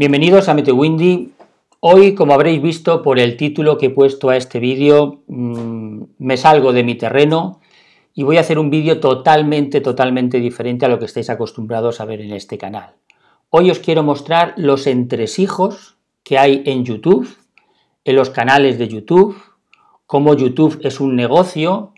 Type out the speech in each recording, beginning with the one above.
Bienvenidos a Windy. Hoy, como habréis visto por el título que he puesto a este vídeo, mm, me salgo de mi terreno y voy a hacer un vídeo totalmente, totalmente diferente a lo que estáis acostumbrados a ver en este canal. Hoy os quiero mostrar los entresijos que hay en YouTube, en los canales de YouTube, cómo YouTube es un negocio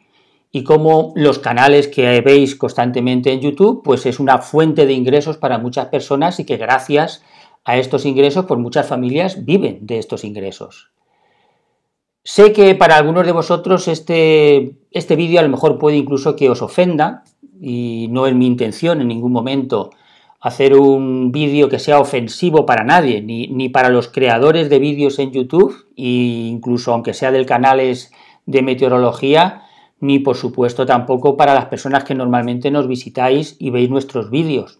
y cómo los canales que veis constantemente en YouTube, pues es una fuente de ingresos para muchas personas y que gracias a estos ingresos, pues muchas familias viven de estos ingresos. Sé que para algunos de vosotros este, este vídeo a lo mejor puede incluso que os ofenda y no es mi intención en ningún momento hacer un vídeo que sea ofensivo para nadie, ni, ni para los creadores de vídeos en YouTube, e incluso aunque sea del canales de meteorología, ni por supuesto tampoco para las personas que normalmente nos visitáis y veis nuestros vídeos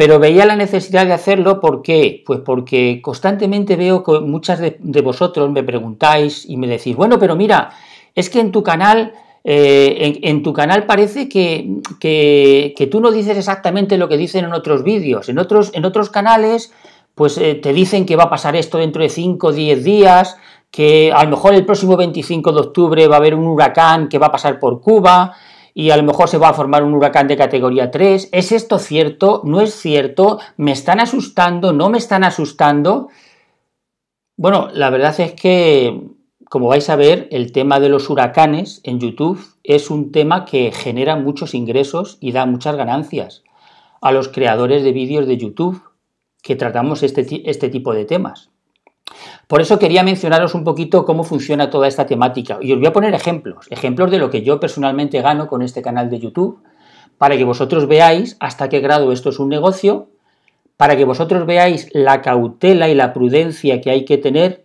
pero veía la necesidad de hacerlo ¿por qué? Pues porque constantemente veo que muchas de, vosotros me preguntáis y me decís, bueno, pero mira, es que en tu canal, eh, en, tu canal parece que, que, tú no dices exactamente lo que dicen en otros vídeos, en otros, en otros canales, pues eh, te dicen que va a pasar esto dentro de 5 o 10 días, que a lo mejor el próximo 25 de octubre va a haber un huracán que va a pasar por Cuba, y a lo mejor se va a formar un huracán de categoría 3. ¿Es esto cierto? ¿No es cierto? ¿Me están asustando? ¿No me están asustando? Bueno, la verdad es que, como vais a ver, el tema de los huracanes en YouTube es un tema que genera muchos ingresos y da muchas ganancias a los creadores de vídeos de YouTube que tratamos este, este tipo de temas. Por eso quería mencionaros un poquito cómo funciona toda esta temática. Y os voy a poner ejemplos, ejemplos de lo que yo personalmente gano con este canal de YouTube, para que vosotros veáis hasta qué grado esto es un negocio, para que vosotros veáis la cautela y la prudencia que hay que tener,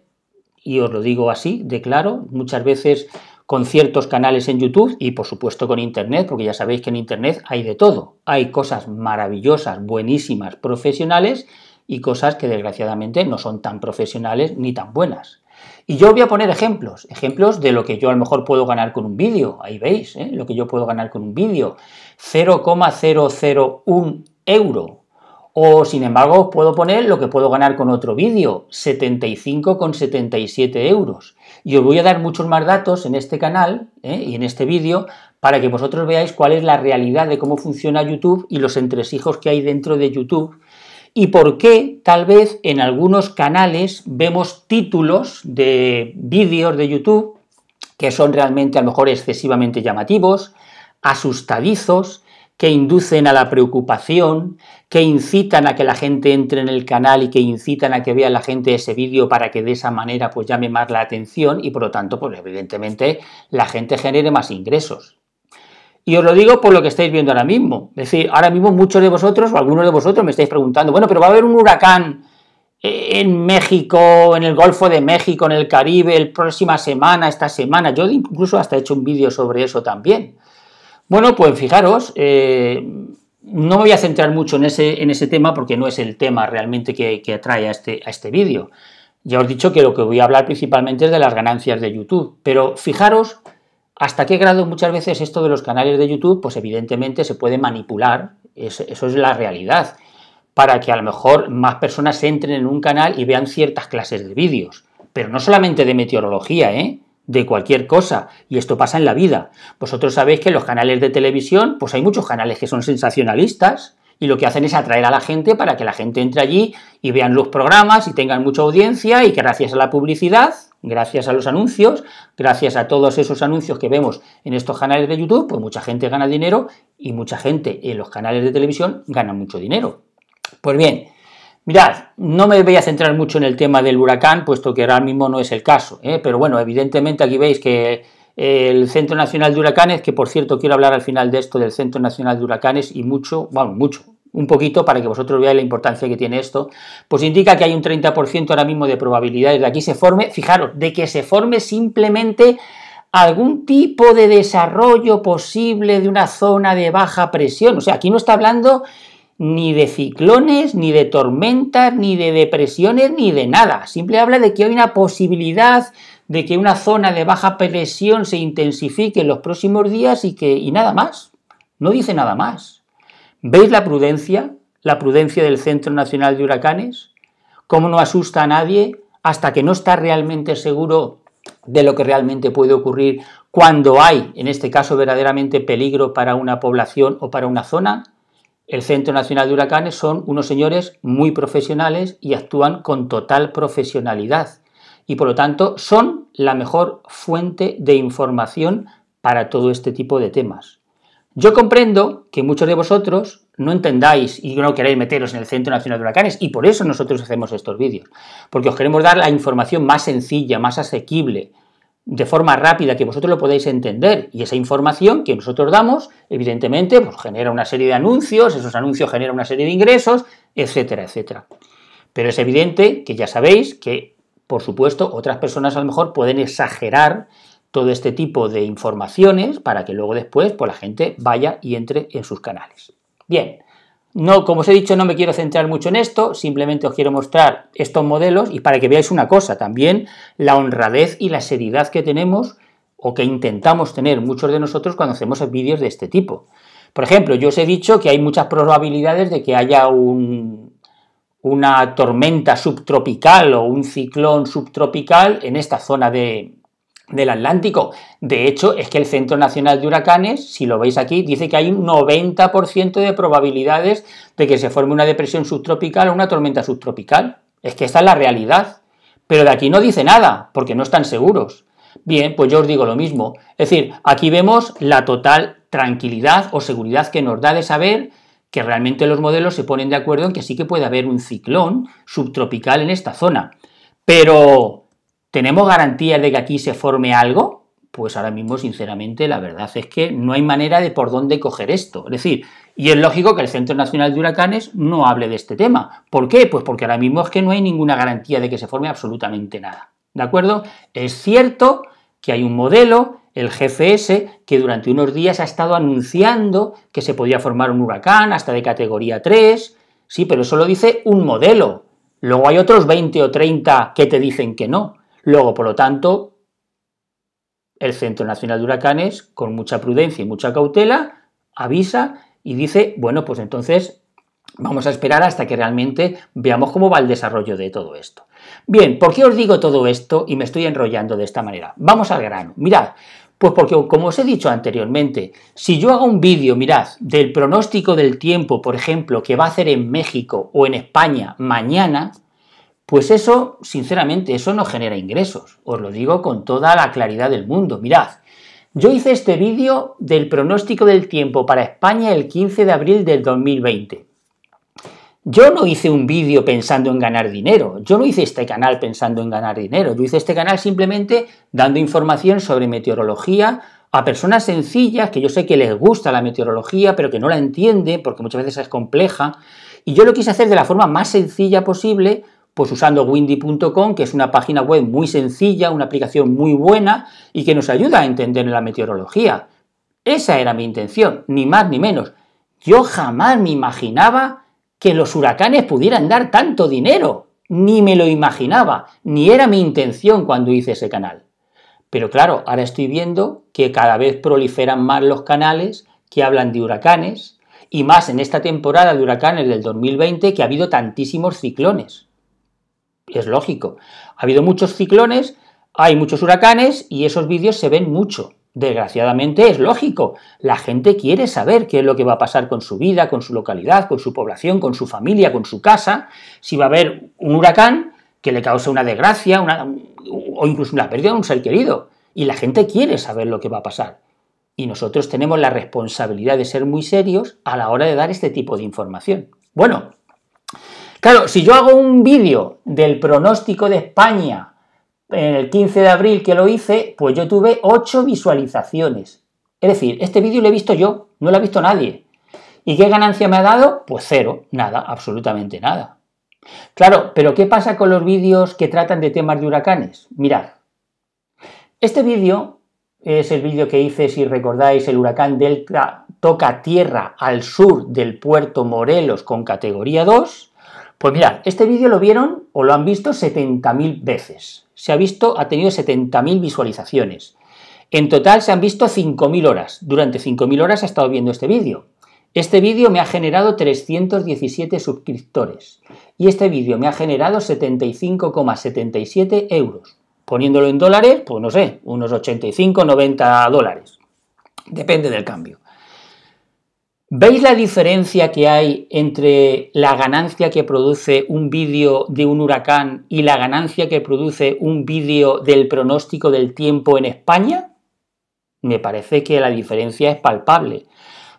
y os lo digo así, de claro, muchas veces con ciertos canales en YouTube y por supuesto con Internet, porque ya sabéis que en Internet hay de todo. Hay cosas maravillosas, buenísimas, profesionales y cosas que desgraciadamente no son tan profesionales ni tan buenas. Y yo voy a poner ejemplos, ejemplos de lo que yo a lo mejor puedo ganar con un vídeo, ahí veis, ¿eh? lo que yo puedo ganar con un vídeo, 0,001 euro. O sin embargo os puedo poner lo que puedo ganar con otro vídeo, 75,77 euros. Y os voy a dar muchos más datos en este canal ¿eh? y en este vídeo para que vosotros veáis cuál es la realidad de cómo funciona YouTube y los entresijos que hay dentro de YouTube y por qué tal vez en algunos canales vemos títulos de vídeos de YouTube que son realmente a lo mejor excesivamente llamativos, asustadizos, que inducen a la preocupación, que incitan a que la gente entre en el canal y que incitan a que vea la gente ese vídeo para que de esa manera pues llame más la atención y por lo tanto pues evidentemente la gente genere más ingresos. Y os lo digo por lo que estáis viendo ahora mismo. Es decir, ahora mismo muchos de vosotros o algunos de vosotros me estáis preguntando, bueno, pero va a haber un huracán eh, en México, en el Golfo de México, en el Caribe, el próxima semana, esta semana. Yo incluso hasta he hecho un vídeo sobre eso también. Bueno, pues fijaros, eh, no me voy a centrar mucho en ese, en ese tema porque no es el tema realmente que, atrae este, a este vídeo. Ya os he dicho que lo que voy a hablar principalmente es de las ganancias de YouTube, pero fijaros ¿Hasta qué grado muchas veces esto de los canales de YouTube? Pues evidentemente se puede manipular, eso es la realidad, para que a lo mejor más personas entren en un canal y vean ciertas clases de vídeos, pero no solamente de meteorología, ¿eh? de cualquier cosa, y esto pasa en la vida. Vosotros sabéis que los canales de televisión, pues hay muchos canales que son sensacionalistas, y lo que hacen es atraer a la gente para que la gente entre allí y vean los programas y tengan mucha audiencia y que gracias a la publicidad Gracias a los anuncios, gracias a todos esos anuncios que vemos en estos canales de YouTube, pues mucha gente gana dinero y mucha gente en los canales de televisión gana mucho dinero. Pues bien, Mirad, no me voy a centrar mucho en el tema del huracán, puesto que ahora mismo no es el caso, ¿eh? pero bueno, evidentemente aquí veis que eh, el Centro Nacional de Huracanes, que por cierto quiero hablar al final de esto del Centro Nacional de Huracanes y mucho, vamos mucho, un poquito para que vosotros veáis la importancia que tiene esto, pues indica que hay un 30% ahora mismo de probabilidades de que aquí se forme, fijaros, de que se forme simplemente algún tipo de desarrollo posible de una zona de baja presión. O sea, aquí no está hablando ni de ciclones, ni de tormentas, ni de depresiones, ni de nada. Simple habla de que hay una posibilidad de que una zona de baja presión se intensifique en los próximos días y que y nada más. No dice nada más. ¿Veis la prudencia? La prudencia del Centro Nacional de Huracanes. ¿Cómo no asusta a nadie hasta que no está realmente seguro de lo que realmente puede ocurrir cuando hay, en este caso, verdaderamente peligro para una población o para una zona? El Centro Nacional de Huracanes son unos señores muy profesionales y actúan con total profesionalidad y por lo tanto son la mejor fuente de información para todo este tipo de temas. Yo comprendo que muchos de vosotros no entendáis y no queréis meteros en el Centro Nacional de Huracanes y por eso nosotros hacemos estos vídeos, porque os queremos dar la información más sencilla, más asequible, de forma rápida, que vosotros lo podáis entender y esa información que nosotros damos, evidentemente, pues genera una serie de anuncios, esos anuncios generan una serie de ingresos, etcétera, etcétera. Pero es evidente que ya sabéis que, por supuesto, otras personas a lo mejor pueden exagerar todo este tipo de informaciones para que luego después pues, la gente vaya y entre en sus canales. Bien, no, como os he dicho, no me quiero centrar mucho en esto, simplemente os quiero mostrar estos modelos y para que veáis una cosa, también la honradez y la seriedad que tenemos o que intentamos tener muchos de nosotros cuando hacemos vídeos de este tipo. Por ejemplo, yo os he dicho que hay muchas probabilidades de que haya un, una tormenta subtropical o un ciclón subtropical en esta zona de, del Atlántico. De hecho, es que el Centro Nacional de Huracanes, si lo veis aquí, dice que hay un 90% de probabilidades de que se forme una depresión subtropical o una tormenta subtropical. Es que esta es la realidad. Pero de aquí no dice nada, porque no están seguros. Bien, pues yo os digo lo mismo. Es decir, aquí vemos la total tranquilidad o seguridad que nos da de saber que realmente los modelos se ponen de acuerdo en que sí que puede haber un ciclón subtropical en esta zona. Pero ¿Tenemos garantías de que aquí se forme algo? Pues ahora mismo, sinceramente, la verdad es que no hay manera de por dónde coger esto. Es decir, y es lógico que el Centro Nacional de Huracanes no hable de este tema. ¿Por qué? Pues porque ahora mismo es que no hay ninguna garantía de que se forme absolutamente nada. ¿De acuerdo? Es cierto que hay un modelo, el GFS, que durante unos días ha estado anunciando que se podía formar un huracán hasta de categoría 3, sí, pero eso dice un modelo. Luego hay otros 20 o 30 que te dicen que no. Luego, por lo tanto, el Centro Nacional de Huracanes, con mucha prudencia y mucha cautela, avisa y dice, bueno, pues entonces vamos a esperar hasta que realmente veamos cómo va el desarrollo de todo esto. Bien, ¿por qué os digo todo esto y me estoy enrollando de esta manera? Vamos al grano. Mirad, pues porque, como os he dicho anteriormente, si yo hago un vídeo, mirad, del pronóstico del tiempo, por ejemplo, que va a hacer en México o en España mañana, pues eso, sinceramente, eso no genera ingresos. Os lo digo con toda la claridad del mundo. Mirad, yo hice este vídeo del pronóstico del tiempo para España el 15 de abril del 2020. Yo no hice un vídeo pensando en ganar dinero, yo no hice este canal pensando en ganar dinero, yo hice este canal simplemente dando información sobre meteorología a personas sencillas que yo sé que les gusta la meteorología, pero que no la entienden porque muchas veces es compleja, y yo lo quise hacer de la forma más sencilla posible pues usando windy.com, que es una página web muy sencilla, una aplicación muy buena y que nos ayuda a entender la meteorología. Esa era mi intención, ni más ni menos. Yo jamás me imaginaba que los huracanes pudieran dar tanto dinero. Ni me lo imaginaba, ni era mi intención cuando hice ese canal. Pero claro, ahora estoy viendo que cada vez proliferan más los canales que hablan de huracanes, y más en esta temporada de huracanes del 2020 que ha habido tantísimos ciclones es lógico. Ha habido muchos ciclones, hay muchos huracanes y esos vídeos se ven mucho. Desgraciadamente es lógico. La gente quiere saber qué es lo que va a pasar con su vida, con su localidad, con su población, con su familia, con su casa, si va a haber un huracán que le cause una desgracia una, o incluso una pérdida de un ser querido. Y la gente quiere saber lo que va a pasar. Y nosotros tenemos la responsabilidad de ser muy serios a la hora de dar este tipo de información. Bueno, Claro, si yo hago un vídeo del pronóstico de España en el 15 de abril que lo hice, pues yo tuve 8 visualizaciones. Es decir, este vídeo lo he visto yo, no lo ha visto nadie. ¿Y qué ganancia me ha dado? Pues cero, nada, absolutamente nada. Claro, pero ¿qué pasa con los vídeos que tratan de temas de huracanes? Mirad, este vídeo es el vídeo que hice, si recordáis, el huracán Delta toca tierra al sur del puerto Morelos con categoría 2 pues mirad, este vídeo lo vieron o lo han visto 70.000 veces. Se ha visto, ha tenido 70.000 visualizaciones. En total se han visto 5.000 horas. Durante 5.000 horas he estado viendo este vídeo. Este vídeo me ha generado 317 suscriptores y este vídeo me ha generado 75,77 euros. Poniéndolo en dólares, pues no sé, unos 85, 90 dólares. Depende del cambio. ¿Veis la diferencia que hay entre la ganancia que produce un vídeo de un huracán y la ganancia que produce un vídeo del pronóstico del tiempo en España? Me parece que la diferencia es palpable.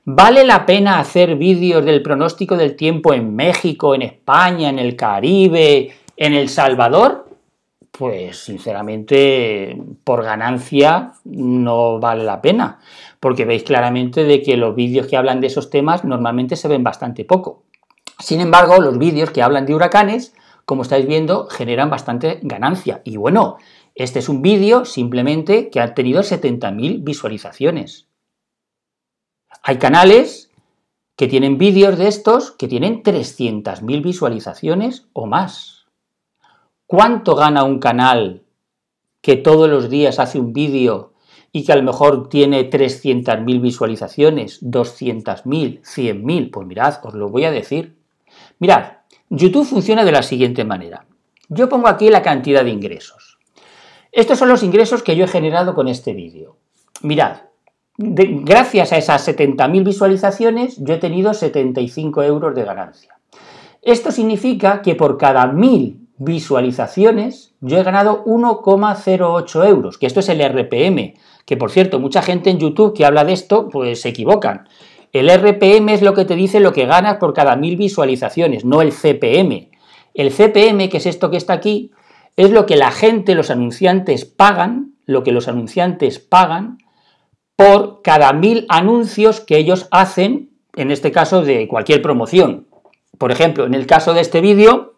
¿Vale la pena hacer vídeos del pronóstico del tiempo en México, en España, en el Caribe, en El Salvador? pues sinceramente por ganancia no vale la pena, porque veis claramente de que los vídeos que hablan de esos temas normalmente se ven bastante poco. Sin embargo, los vídeos que hablan de huracanes, como estáis viendo, generan bastante ganancia. Y bueno, este es un vídeo simplemente que ha tenido 70.000 visualizaciones. Hay canales que tienen vídeos de estos que tienen 300.000 visualizaciones o más. ¿Cuánto gana un canal que todos los días hace un vídeo y que a lo mejor tiene 300.000 visualizaciones, 200.000, 100.000? Pues mirad, os lo voy a decir. Mirad, YouTube funciona de la siguiente manera. Yo pongo aquí la cantidad de ingresos. Estos son los ingresos que yo he generado con este vídeo. Mirad, gracias a esas 70.000 visualizaciones yo he tenido 75 euros de ganancia. Esto significa que por cada 1.000 visualizaciones, yo he ganado 1,08 euros, que esto es el RPM, que por cierto, mucha gente en YouTube que habla de esto, pues se equivocan. El RPM es lo que te dice lo que ganas por cada mil visualizaciones, no el CPM. El CPM, que es esto que está aquí, es lo que la gente, los anunciantes pagan, lo que los anunciantes pagan por cada mil anuncios que ellos hacen, en este caso de cualquier promoción. Por ejemplo, en el caso de este vídeo,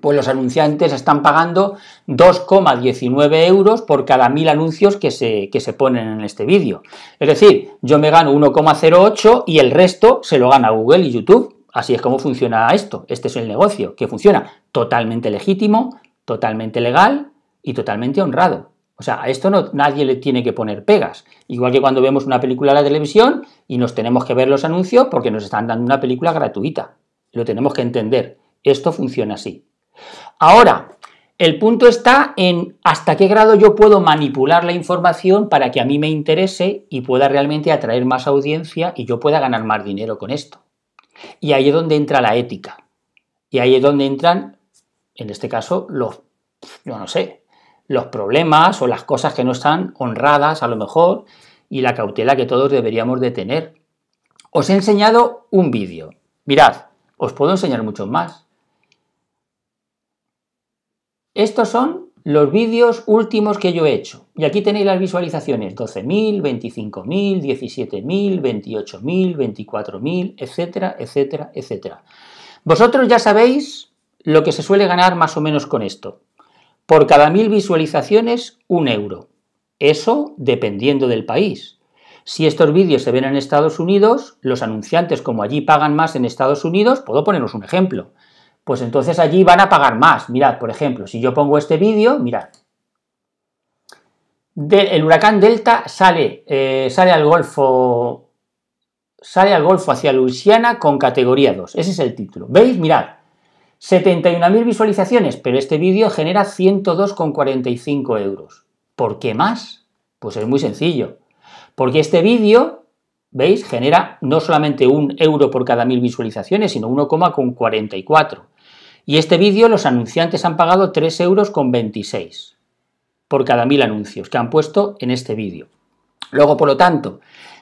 pues los anunciantes están pagando 2,19 euros por cada mil anuncios que se, que se ponen en este vídeo. Es decir, yo me gano 1,08 y el resto se lo gana Google y YouTube. Así es como funciona esto. Este es el negocio que funciona totalmente legítimo, totalmente legal y totalmente honrado. O sea, a esto no, nadie le tiene que poner pegas. Igual que cuando vemos una película en la televisión y nos tenemos que ver los anuncios porque nos están dando una película gratuita. Lo tenemos que entender. Esto funciona así. Ahora, el punto está en hasta qué grado yo puedo manipular la información para que a mí me interese y pueda realmente atraer más audiencia y yo pueda ganar más dinero con esto. Y ahí es donde entra la ética. Y ahí es donde entran, en este caso, los, no sé, los problemas o las cosas que no están honradas a lo mejor y la cautela que todos deberíamos de tener. Os he enseñado un vídeo. Mirad, os puedo enseñar muchos más. Estos son los vídeos últimos que yo he hecho. Y aquí tenéis las visualizaciones, 12.000, 25.000, 17.000, 28.000, 24.000, etcétera, etcétera, etcétera. Vosotros ya sabéis lo que se suele ganar más o menos con esto. Por cada mil visualizaciones, un euro. Eso dependiendo del país. Si estos vídeos se ven en Estados Unidos, los anunciantes como allí pagan más en Estados Unidos, puedo poneros un ejemplo pues entonces allí van a pagar más. Mirad, por ejemplo, si yo pongo este vídeo, mirad. el huracán Delta sale, eh, sale al Golfo sale al Golfo hacia Luisiana con categoría 2. Ese es el título. ¿Veis? Mirad. 71.000 visualizaciones, pero este vídeo genera 102,45 euros. ¿Por qué más? Pues es muy sencillo. Porque este vídeo, ¿veis? Genera no solamente un euro por cada mil visualizaciones, sino 1,44. Y este vídeo los anunciantes han pagado 3,26 euros por cada mil anuncios que han puesto en este vídeo. Luego, por lo tanto,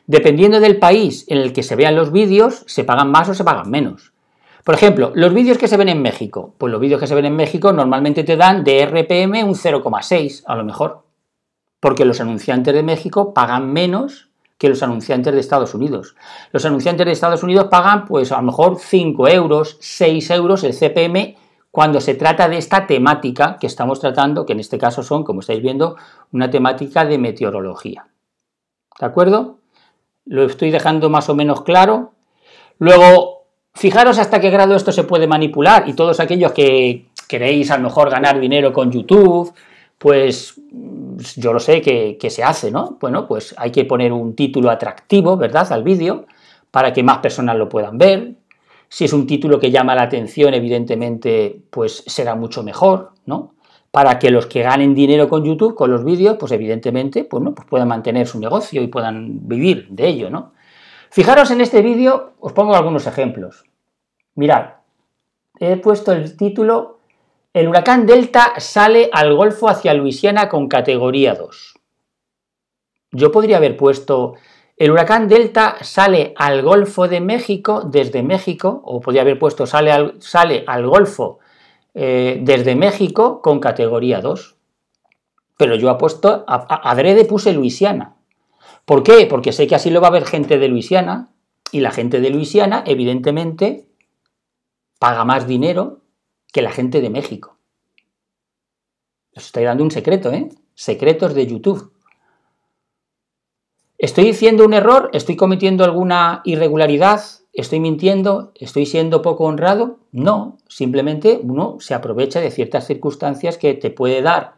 dependiendo del país en el que se vean los vídeos, se pagan más o se pagan menos. Por ejemplo, los vídeos que se ven en México. Pues los vídeos que se ven en México normalmente te dan de RPM un 0,6 a lo mejor. Porque los anunciantes de México pagan menos que los anunciantes de Estados Unidos. Los anunciantes de Estados Unidos pagan, pues a lo mejor 5 euros, 6 euros el CPM cuando se trata de esta temática que estamos tratando, que en este caso son, como estáis viendo, una temática de meteorología. ¿De acuerdo? Lo estoy dejando más o menos claro. Luego, fijaros hasta qué grado esto se puede manipular y todos aquellos que queréis a lo mejor ganar dinero con YouTube, pues yo lo sé que, se hace, ¿no? Bueno, pues hay que poner un título atractivo, ¿verdad?, al vídeo, para que más personas lo puedan ver. Si es un título que llama la atención, evidentemente, pues será mucho mejor, ¿no? Para que los que ganen dinero con YouTube, con los vídeos, pues evidentemente, pues, ¿no? Pues puedan mantener su negocio y puedan vivir de ello, ¿no? Fijaros en este vídeo, os pongo algunos ejemplos. Mirad, he puesto el título el huracán Delta sale al Golfo hacia Luisiana con categoría 2. Yo podría haber puesto el huracán Delta sale al Golfo de México desde México, o podría haber puesto sale al, sale al Golfo eh, desde México con categoría 2. Pero yo apuesto, a, adrede puse Luisiana. ¿Por qué? Porque sé que así lo va a ver gente de Luisiana, y la gente de Luisiana, evidentemente, paga más dinero que la gente de México. Os estoy dando un secreto, ¿eh? Secretos de YouTube. ¿Estoy diciendo un error? ¿Estoy cometiendo alguna irregularidad? ¿Estoy mintiendo? ¿Estoy siendo poco honrado? No, simplemente uno se aprovecha de ciertas circunstancias que te puede dar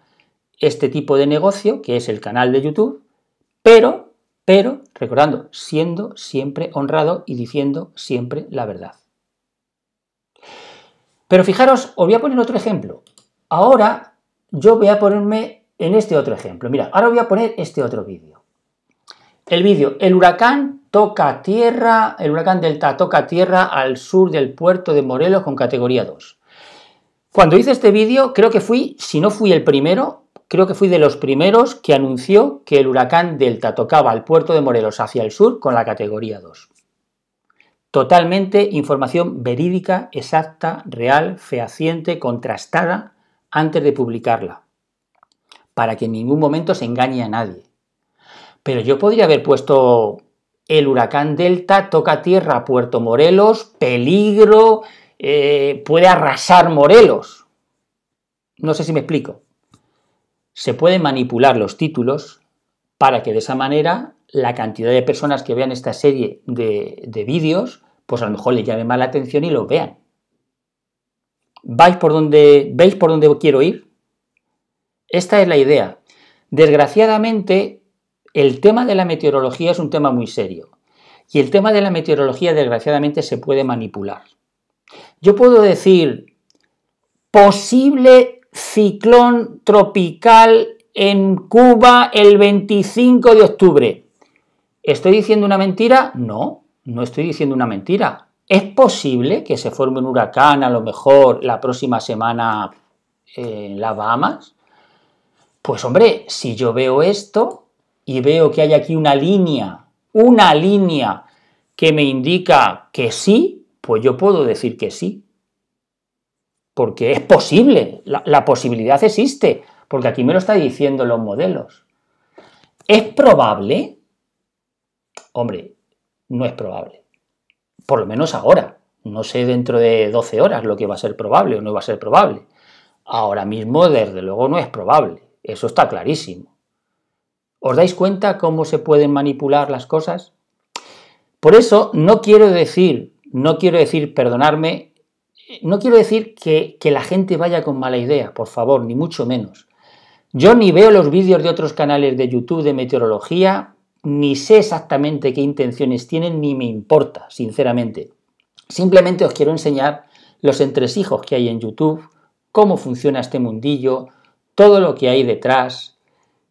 este tipo de negocio, que es el canal de YouTube, pero, pero, recordando, siendo siempre honrado y diciendo siempre la verdad. Pero fijaros, os voy a poner otro ejemplo. Ahora yo voy a ponerme en este otro ejemplo. Mira, ahora voy a poner este otro vídeo. El vídeo, el huracán toca tierra, el huracán Delta toca tierra al sur del puerto de Morelos con categoría 2. Cuando hice este vídeo, creo que fui, si no fui el primero, creo que fui de los primeros que anunció que el huracán Delta tocaba al puerto de Morelos hacia el sur con la categoría 2. Totalmente información verídica, exacta, real, fehaciente, contrastada antes de publicarla, para que en ningún momento se engañe a nadie. Pero yo podría haber puesto el huracán Delta toca tierra Puerto Morelos, peligro, eh, puede arrasar Morelos. No sé si me explico. Se pueden manipular los títulos para que de esa manera la cantidad de personas que vean esta serie de, vídeos, pues a lo mejor les llame más la atención y lo vean. ¿Vais por donde, ¿Veis por dónde quiero ir? Esta es la idea. Desgraciadamente, el tema de la meteorología es un tema muy serio. Y el tema de la meteorología, desgraciadamente, se puede manipular. Yo puedo decir posible ciclón tropical en Cuba el 25 de octubre. ¿Estoy diciendo una mentira? No, no estoy diciendo una mentira. Es posible que se forme un huracán a lo mejor la próxima semana en las Bahamas. Pues hombre, si yo veo esto y veo que hay aquí una línea, una línea que me indica que sí, pues yo puedo decir que sí. Porque es posible, la, posibilidad existe, porque aquí me lo están diciendo los modelos. Es probable Hombre, no es probable. Por lo menos ahora. No sé dentro de 12 horas lo que va a ser probable o no va a ser probable. Ahora mismo, desde luego, no es probable. Eso está clarísimo. ¿Os dais cuenta cómo se pueden manipular las cosas? Por eso no quiero decir, no quiero decir, perdonarme, no quiero decir que, que la gente vaya con mala idea, por favor, ni mucho menos. Yo ni veo los vídeos de otros canales de YouTube de meteorología, ni sé exactamente qué intenciones tienen, ni me importa, sinceramente. Simplemente os quiero enseñar los entresijos que hay en YouTube, cómo funciona este mundillo, todo lo que hay detrás,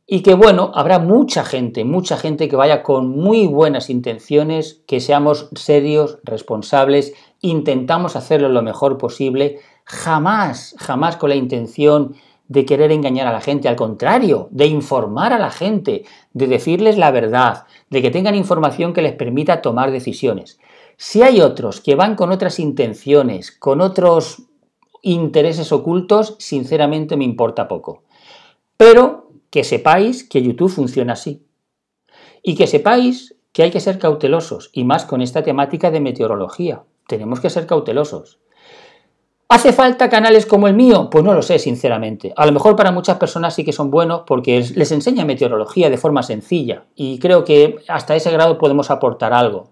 y que bueno, habrá mucha gente, mucha gente que vaya con muy buenas intenciones, que seamos serios, responsables, intentamos hacerlo lo mejor posible, jamás, jamás con la intención de querer engañar a la gente, al contrario, de informar a la gente, de decirles la verdad, de que tengan información que les permita tomar decisiones. Si hay otros que van con otras intenciones, con otros intereses ocultos, sinceramente me importa poco. Pero que sepáis que YouTube funciona así. Y que sepáis que hay que ser cautelosos, y más con esta temática de meteorología. Tenemos que ser cautelosos. ¿Hace falta canales como el mío? Pues no lo sé, sinceramente. A lo mejor para muchas personas sí que son buenos porque les enseña meteorología de forma sencilla y creo que hasta ese grado podemos aportar algo.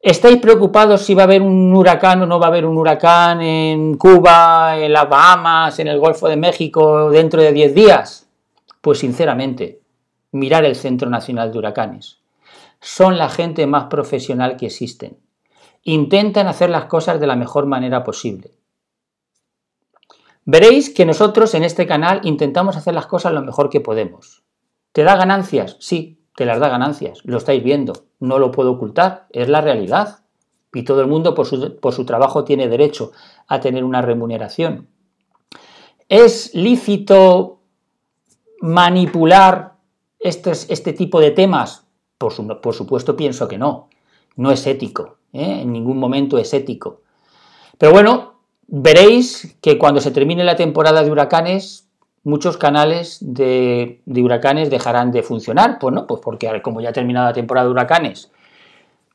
¿Estáis preocupados si va a haber un huracán o no va a haber un huracán en Cuba, en las Bahamas, en el Golfo de México dentro de 10 días? Pues sinceramente, mirar el Centro Nacional de Huracanes. Son la gente más profesional que existen intentan hacer las cosas de la mejor manera posible. Veréis que nosotros en este canal intentamos hacer las cosas lo mejor que podemos. ¿Te da ganancias? Sí, te las da ganancias, lo estáis viendo, no lo puedo ocultar, es la realidad. Y todo el mundo por su, trabajo tiene derecho a tener una remuneración. ¿Es lícito manipular este, este tipo de temas? por supuesto pienso que no no es ético, ¿eh? en ningún momento es ético. Pero bueno, veréis que cuando se termine la temporada de huracanes, muchos canales de, huracanes dejarán de funcionar, pues no, pues porque como ya ha terminado la temporada de huracanes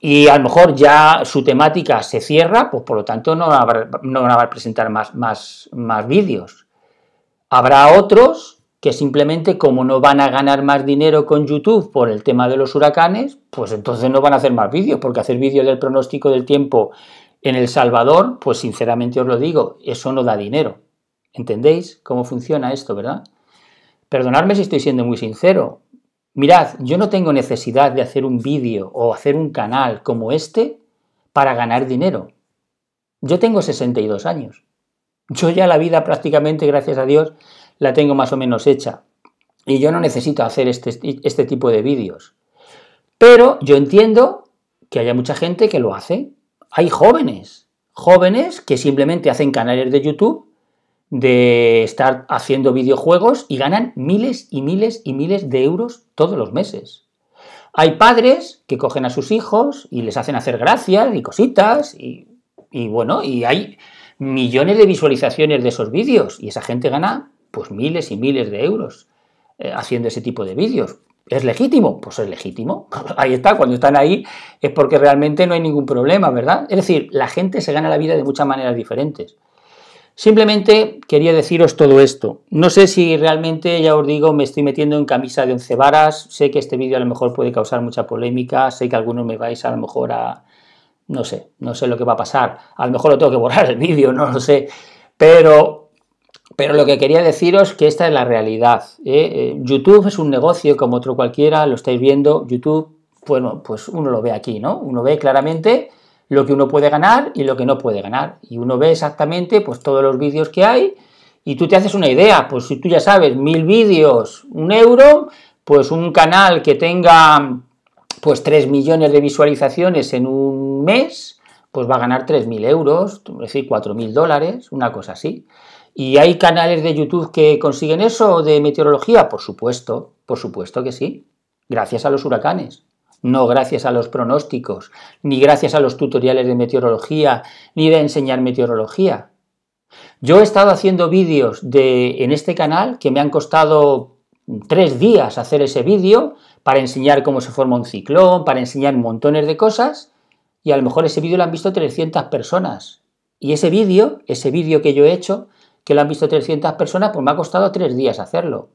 y a lo mejor ya su temática se cierra, pues por lo tanto no, no van a presentar más, más, más vídeos. Habrá otros que simplemente como no van a ganar más dinero con YouTube por el tema de los huracanes, pues entonces no van a hacer más vídeos, porque hacer vídeos del pronóstico del tiempo en El Salvador, pues sinceramente os lo digo, eso no da dinero. ¿Entendéis cómo funciona esto, verdad? Perdonadme si estoy siendo muy sincero. Mirad, yo no tengo necesidad de hacer un vídeo o hacer un canal como este para ganar dinero. Yo tengo 62 años. Yo ya la vida prácticamente, gracias a Dios, la tengo más o menos hecha. Y yo no necesito hacer este, este, tipo de vídeos. Pero yo entiendo que haya mucha gente que lo hace. Hay jóvenes, jóvenes que simplemente hacen canales de YouTube de estar haciendo videojuegos y ganan miles y miles y miles de euros todos los meses. Hay padres que cogen a sus hijos y les hacen hacer gracias y cositas y, y bueno, y hay millones de visualizaciones de esos vídeos y esa gente gana pues miles y miles de euros eh, haciendo ese tipo de vídeos. ¿Es legítimo? Pues es legítimo. Ahí está, cuando están ahí es porque realmente no hay ningún problema, ¿verdad? Es decir, la gente se gana la vida de muchas maneras diferentes. Simplemente quería deciros todo esto. No sé si realmente, ya os digo, me estoy metiendo en camisa de once varas. Sé que este vídeo a lo mejor puede causar mucha polémica. Sé que algunos me vais a lo mejor a... No sé, no sé lo que va a pasar. A lo mejor lo tengo que borrar el vídeo, no lo sé. Pero pero lo que quería deciros que esta es la realidad. ¿eh? Eh, YouTube es un negocio como otro cualquiera, lo estáis viendo. YouTube, bueno, pues uno lo ve aquí, ¿no? Uno ve claramente lo que uno puede ganar y lo que no puede ganar. Y uno ve exactamente pues todos los vídeos que hay y tú te haces una idea. Pues si tú ya sabes, mil vídeos, un euro, pues un canal que tenga pues 3 millones de visualizaciones en un mes, pues va a ganar tres mil euros, es decir, mil dólares, una cosa así. ¿Y hay canales de YouTube que consiguen eso de meteorología? Por supuesto, por supuesto que sí. Gracias a los huracanes. No gracias a los pronósticos, ni gracias a los tutoriales de meteorología, ni de enseñar meteorología. Yo he estado haciendo vídeos de, en este canal que me han costado tres días hacer ese vídeo para enseñar cómo se forma un ciclón, para enseñar montones de cosas, y a lo mejor ese vídeo lo han visto 300 personas. Y ese vídeo, ese vídeo que yo he hecho, que lo han visto 300 personas, pues me ha costado tres días hacerlo.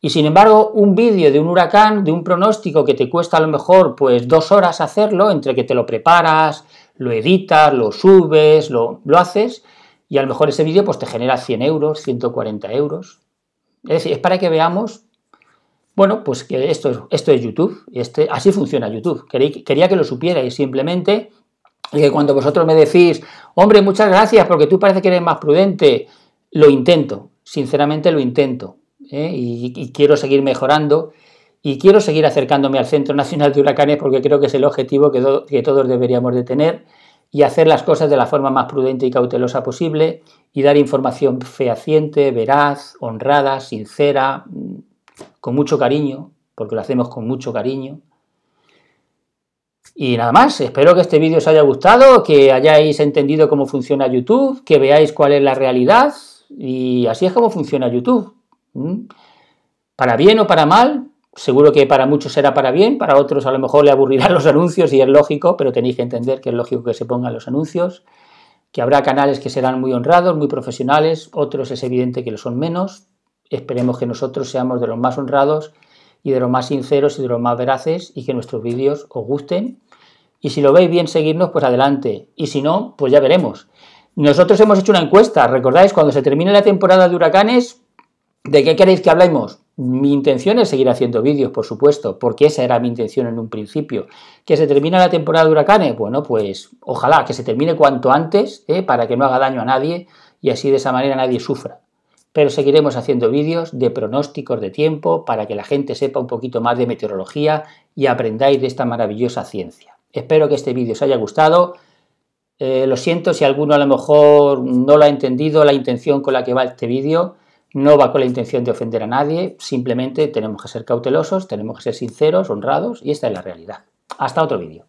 Y sin embargo, un vídeo de un huracán, de un pronóstico que te cuesta a lo mejor pues dos horas hacerlo, entre que te lo preparas, lo editas, lo subes, lo, lo haces, y a lo mejor ese vídeo pues te genera 100 euros, 140 euros. Es decir, es para que veamos, bueno, pues que esto es, esto es YouTube, este, así funciona YouTube. Quería, quería que lo supierais simplemente, y que cuando vosotros me decís, hombre, muchas gracias porque tú parece que eres más prudente, lo intento, sinceramente lo intento, ¿eh? y, quiero seguir mejorando y quiero seguir acercándome al Centro Nacional de Huracanes porque creo que es el objetivo que, que todos deberíamos de tener y hacer las cosas de la forma más prudente y cautelosa posible y dar información fehaciente, veraz, honrada, sincera, mm, con mucho cariño, porque lo hacemos con mucho cariño. Y nada más, espero que este vídeo os haya gustado, que hayáis entendido cómo funciona YouTube, que veáis cuál es la realidad y así es como funciona YouTube. Para bien o para mal, seguro que para muchos será para bien, para otros a lo mejor le aburrirán los anuncios y es lógico, pero tenéis que entender que es lógico que se pongan los anuncios, que habrá canales que serán muy honrados, muy profesionales, otros es evidente que lo son menos. Esperemos que nosotros seamos de los más honrados y de los más sinceros y de los más veraces y que nuestros vídeos os gusten. Y si lo veis bien seguirnos, pues adelante. Y si no, pues ya veremos. Nosotros hemos hecho una encuesta, ¿recordáis? Cuando se termine la temporada de huracanes, ¿de qué queréis que hablemos? Mi intención es seguir haciendo vídeos, por supuesto, porque esa era mi intención en un principio. ¿Que se termine la temporada de huracanes? Bueno, pues ojalá que se termine cuanto antes, ¿eh? para que no haga daño a nadie y así de esa manera nadie sufra. Pero seguiremos haciendo vídeos de pronósticos de tiempo para que la gente sepa un poquito más de meteorología y aprendáis de esta maravillosa ciencia. Espero que este vídeo os haya gustado eh, lo siento si alguno a lo mejor no lo ha entendido, la intención con la que va este vídeo no va con la intención de ofender a nadie, simplemente tenemos que ser cautelosos, tenemos que ser sinceros, honrados y esta es la realidad. Hasta otro vídeo.